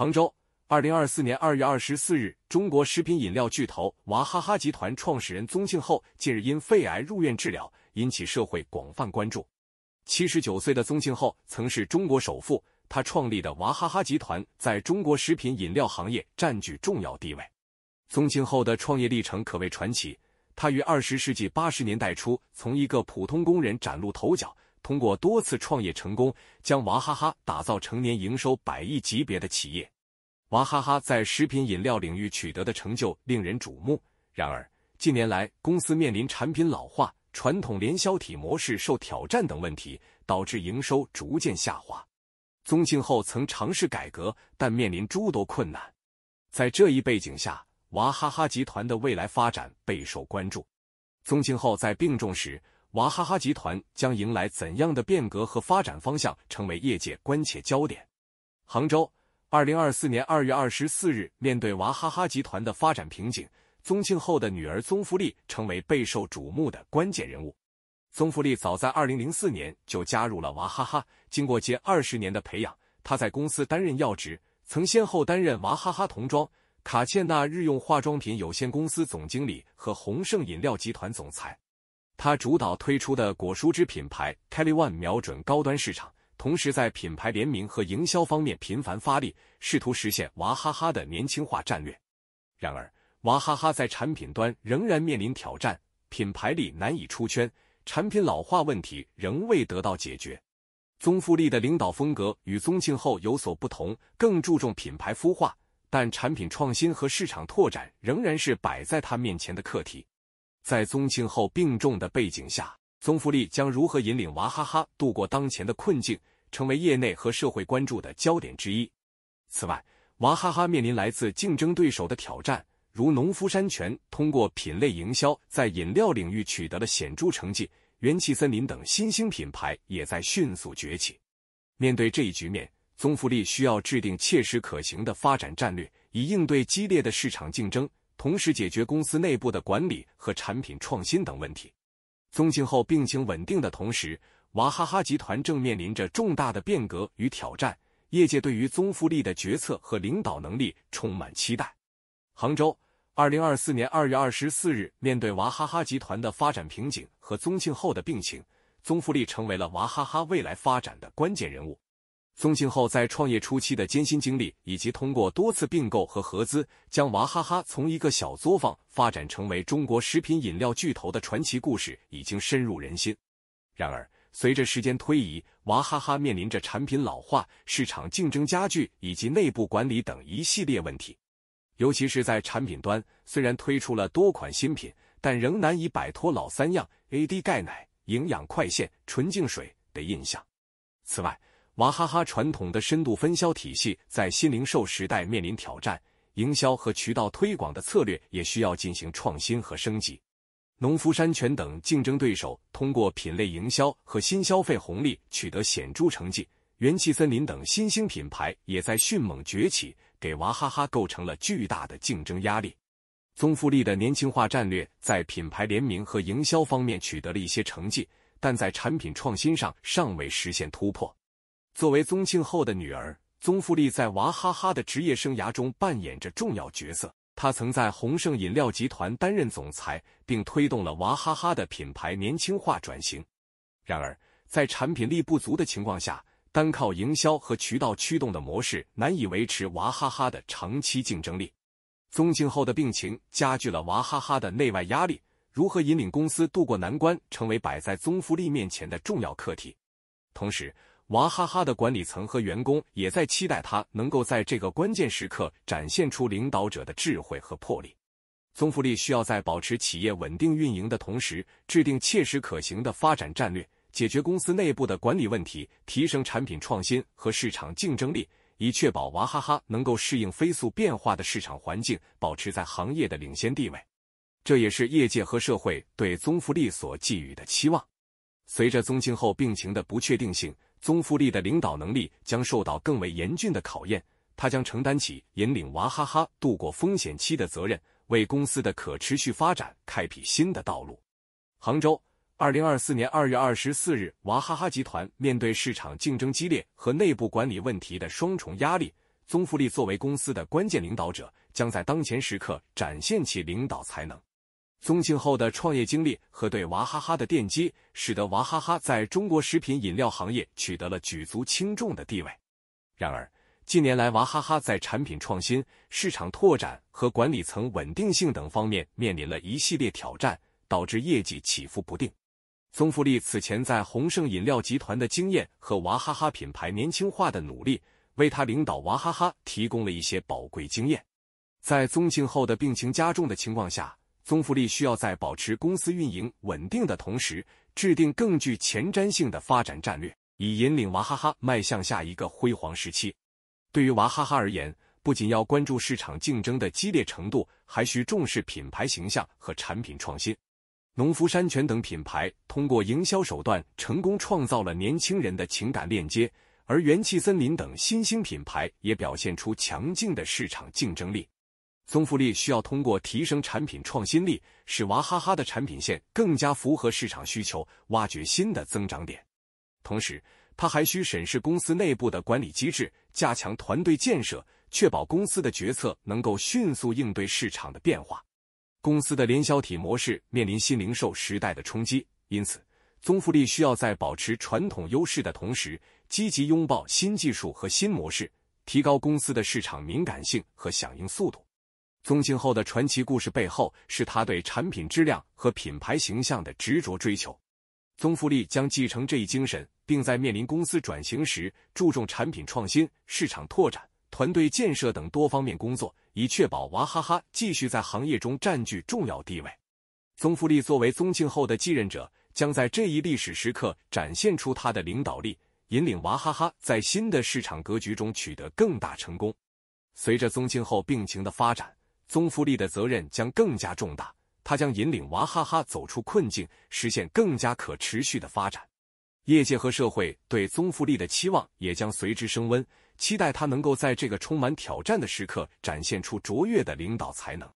杭州，二零二四年二月二十四日，中国食品饮料巨头娃哈哈集团创始人宗庆后近日因肺癌入院治疗，引起社会广泛关注。七十九岁的宗庆后曾是中国首富，他创立的娃哈哈集团在中国食品饮料行业占据重要地位。宗庆后的创业历程可谓传奇，他于二十世纪八十年代初从一个普通工人崭露头角。通过多次创业成功，将娃哈哈打造成年营收百亿级别的企业。娃哈哈在食品饮料领域取得的成就令人瞩目。然而，近年来公司面临产品老化、传统联销体模式受挑战等问题，导致营收逐渐下滑。宗庆后曾尝试改革，但面临诸多困难。在这一背景下，娃哈哈集团的未来发展备受关注。宗庆后在病重时。娃哈哈集团将迎来怎样的变革和发展方向，成为业界关切焦点。杭州，二零二四年二月二十四日，面对娃哈哈集团的发展瓶颈，宗庆后的女儿宗馥莉成为备受瞩目的关键人物。宗馥莉早在二零零四年就加入了娃哈哈，经过近二十年的培养，她在公司担任要职，曾先后担任娃哈哈童装、卡切娜日用化妆品有限公司总经理和红盛饮料集团总裁。他主导推出的果蔬汁品牌 Kelly One，瞄准高端市场，同时在品牌联名和营销方面频繁发力，试图实现娃哈哈的年轻化战略。然而，娃哈哈在产品端仍然面临挑战，品牌力难以出圈，产品老化问题仍未得到解决。宗馥莉的领导风格与宗庆后有所不同，更注重品牌孵化，但产品创新和市场拓展仍然是摆在他面前的课题。在宗庆后病重的背景下，宗馥莉将如何引领娃哈哈度过当前的困境，成为业内和社会关注的焦点之一。此外，娃哈哈面临来自竞争对手的挑战，如农夫山泉通过品类营销在饮料领域取得了显著成绩，元气森林等新兴品牌也在迅速崛起。面对这一局面，宗馥莉需要制定切实可行的发展战略，以应对激烈的市场竞争。同时解决公司内部的管理和产品创新等问题。宗庆后病情稳定的同时，娃哈哈集团正面临着重大的变革与挑战。业界对于宗馥莉的决策和领导能力充满期待。杭州，二零二四年二月二十四日，面对娃哈哈集团的发展瓶颈和宗庆后的病情，宗馥莉成为了娃哈哈未来发展的关键人物。宗庆后在创业初期的艰辛经历，以及通过多次并购和合资，将娃哈哈从一个小作坊发展成为中国食品饮料巨头的传奇故事，已经深入人心。然而，随着时间推移，娃哈哈面临着产品老化、市场竞争加剧以及内部管理等一系列问题。尤其是在产品端，虽然推出了多款新品，但仍难以摆脱“老三样 ”：AD 钙奶、营养快线、纯净水的印象。此外，娃哈哈传统的深度分销体系在新零售时代面临挑战，营销和渠道推广的策略也需要进行创新和升级。农夫山泉等竞争对手通过品类营销和新消费红利取得显著成绩，元气森林等新兴品牌也在迅猛崛起，给娃哈哈构成了巨大的竞争压力。宗馥莉的年轻化战略在品牌联名和营销方面取得了一些成绩，但在产品创新上尚未实现突破。作为宗庆后的女儿，宗馥莉在娃哈哈的职业生涯中扮演着重要角色。她曾在宏盛饮料集团担任总裁，并推动了娃哈哈的品牌年轻化转型。然而，在产品力不足的情况下，单靠营销和渠道驱动的模式难以维持娃哈哈的长期竞争力。宗庆后的病情加剧了娃哈哈的内外压力，如何引领公司渡过难关，成为摆在宗馥莉面前的重要课题。同时，娃哈哈的管理层和员工也在期待他能够在这个关键时刻展现出领导者的智慧和魄力。宗馥莉需要在保持企业稳定运营的同时，制定切实可行的发展战略，解决公司内部的管理问题，提升产品创新和市场竞争力，以确保娃哈哈能够适应飞速变化的市场环境，保持在行业的领先地位。这也是业界和社会对宗馥莉所寄予的期望。随着宗庆后病情的不确定性。宗馥莉的领导能力将受到更为严峻的考验，他将承担起引领娃哈哈度过风险期的责任，为公司的可持续发展开辟新的道路。杭州，二零二四年二月二十四日，娃哈哈集团面对市场竞争激烈和内部管理问题的双重压力，宗馥莉作为公司的关键领导者，将在当前时刻展现其领导才能。宗庆后的创业经历和对娃哈哈的奠基，使得娃哈哈在中国食品饮料行业取得了举足轻重的地位。然而，近年来娃哈哈在产品创新、市场拓展和管理层稳定性等方面面临了一系列挑战，导致业绩起伏不定。宗馥莉此前在宏盛饮料集团的经验和娃哈哈品牌年轻化的努力，为他领导娃哈哈提供了一些宝贵经验。在宗庆后的病情加重的情况下。宗馥莉需要在保持公司运营稳定的同时，制定更具前瞻性的发展战略，以引领娃哈哈迈向下一个辉煌时期。对于娃哈哈而言，不仅要关注市场竞争的激烈程度，还需重视品牌形象和产品创新。农夫山泉等品牌通过营销手段成功创造了年轻人的情感链接，而元气森林等新兴品牌也表现出强劲的市场竞争力。宗馥莉需要通过提升产品创新力，使娃哈哈的产品线更加符合市场需求，挖掘新的增长点。同时，他还需审视公司内部的管理机制，加强团队建设，确保公司的决策能够迅速应对市场的变化。公司的联销体模式面临新零售时代的冲击，因此，宗馥莉需要在保持传统优势的同时，积极拥抱新技术和新模式，提高公司的市场敏感性和响应速度。宗庆后的传奇故事背后是他对产品质量和品牌形象的执着追求。宗馥莉将继承这一精神，并在面临公司转型时，注重产品创新、市场拓展、团队建设等多方面工作，以确保娃哈哈继续在行业中占据重要地位。宗馥莉作为宗庆后的继任者，将在这一历史时刻展现出他的领导力，引领娃哈哈在新的市场格局中取得更大成功。随着宗庆后病情的发展，宗馥莉的责任将更加重大，他将引领娃哈哈走出困境，实现更加可持续的发展。业界和社会对宗馥莉的期望也将随之升温，期待他能够在这个充满挑战的时刻展现出卓越的领导才能。